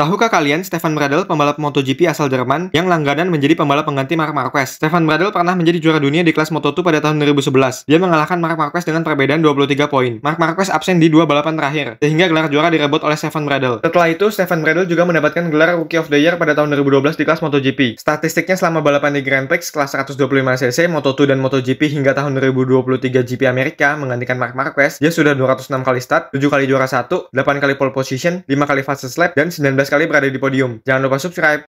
Tahukah kalian Stefan Bradl, pembalap MotoGP asal Jerman yang langganan menjadi pembalap pengganti Marc Marquez? Stefan Bradl pernah menjadi juara dunia di kelas Moto2 pada tahun 2011. Dia mengalahkan Marc Marquez dengan perbedaan 23 poin. Marc Marquez absen di dua balapan terakhir, sehingga gelar juara direbut oleh Stefan Bradl. Setelah itu, Stefan Bradl juga mendapatkan gelar Rookie of the Year pada tahun 2012 di kelas MotoGP. Statistiknya selama balapan di Grand Prix kelas 125cc, Moto2 dan MotoGP hingga tahun 2023 GP Amerika menggantikan Marc Marquez, dia sudah 206 kali start, 7 kali juara satu, 8 kali pole position, 5 kali fastest lap, dan 19 sekali berada di podium. Jangan lupa subscribe.